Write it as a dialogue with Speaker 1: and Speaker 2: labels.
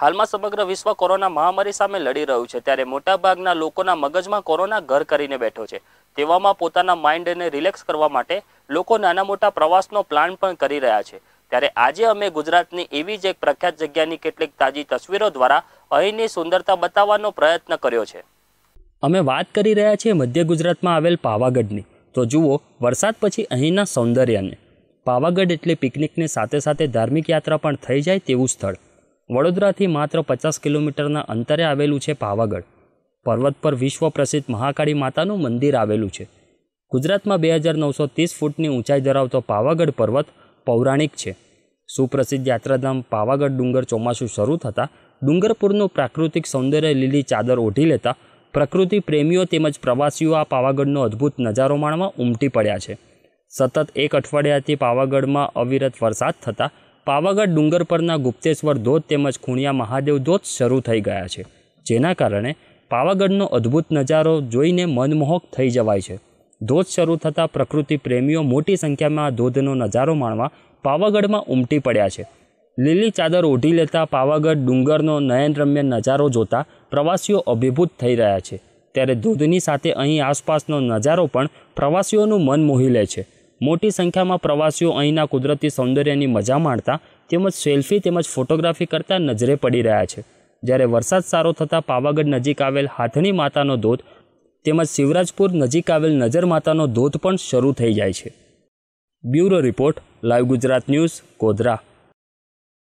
Speaker 1: હાલમાં સમગ્ર વિશ્વ કોરોના મહામારી સામે લડી રહ્યું છે ત્યારે મોટાભાગના લોકોના મગજમાં કોરોના ઘર કરીને બેઠો છે તેવામાં પોતાના માઇન્ડને રિલેક્સ કરવા માટે લોકો નાના મોટા પ્રવાસનો પ્લાન પણ કરી રહ્યા છે ત્યારે આજે અમે ગુજરાતની એવી જ એક પ્રખ્યાત જગ્યાની કેટલીક તાજી તસવીરો દ્વારા અહીંની સુંદરતા બતાવવાનો પ્રયત્ન કર્યો છે અમે વાત કરી રહ્યા છીએ મધ્ય ગુજરાતમાં આવેલ પાવાગઢની તો જુઓ વરસાદ પછી અહીંના સૌંદર્યને પાવાગઢ એટલે પિકનિકને સાથે સાથે ધાર્મિક યાત્રા પણ થઈ જાય તેવું સ્થળ વડોદરાથી માત્ર પચાસ કિલોમીટરના અંતરે આવેલું છે પાવાગઢ પર્વત પર વિશ્વ પ્રસિદ્ધ મહાકાળી માતાનું મંદિર આવેલું છે ગુજરાતમાં બે હજાર નવસો ત્રીસ ફૂટની ઊંચાઈ ધરાવતો પાવાગઢ પર્વત પૌરાણિક છે સુપ્રસિદ્ધ યાત્રાધામ પાવાગઢ ડુંગર ચોમાસું શરૂ થતાં ડુંગરપુરનું પ્રાકૃતિક સૌંદર્ય લીલી ચાદર ઓઢી લેતા પ્રકૃતિ પ્રેમીઓ તેમજ પ્રવાસીઓ આ પાવાગઢનો અદ્ભુત નજારો માણવા ઉમટી પડ્યા છે સતત એક અઠવાડિયાથી પાવાગઢમાં અવિરત વરસાદ થતાં પાવાગઢ ડુંગર પરના ગુપ્તેશ્વર ધોધ તેમજ ખૂણિયા મહાદેવ ધોધ શરૂ થઈ ગયા છે જેના કારણે પાવાગઢનો અદ્ભુત નજારો જોઈને મનમોહક થઈ જવાય છે ધોધ શરૂ થતાં પ્રકૃતિ પ્રેમીઓ મોટી સંખ્યામાં ધોધનો નજારો માણવા પાવાગઢમાં ઉમટી પડ્યા છે લીલી ચાદર ઓઢી લેતા પાવાગઢ ડુંગરનો નયનરમ્ય નજારો જોતા પ્રવાસીઓ અભિભૂત થઈ રહ્યા છે ત્યારે ધોધની સાથે અહીં આસપાસનો નજારો પણ પ્રવાસીઓનું મન મોહી લે છે મોટી સંખ્યામાં પ્રવાસીઓ અહીંના કુદરતી સૌંદર્યની મજા માણતા તેમજ સેલ્ફી તેમજ ફોટોગ્રાફી કરતા નજરે પડી રહ્યા છે જ્યારે વરસાદ સારો થતાં પાવાગઢ નજીક આવેલ હાથની માતાનો ધોધ તેમજ શિવરાજપુર નજીક આવેલ નજર માતાનો ધોધ પણ શરૂ થઈ જાય છે bureau report live Gujarat news Godhra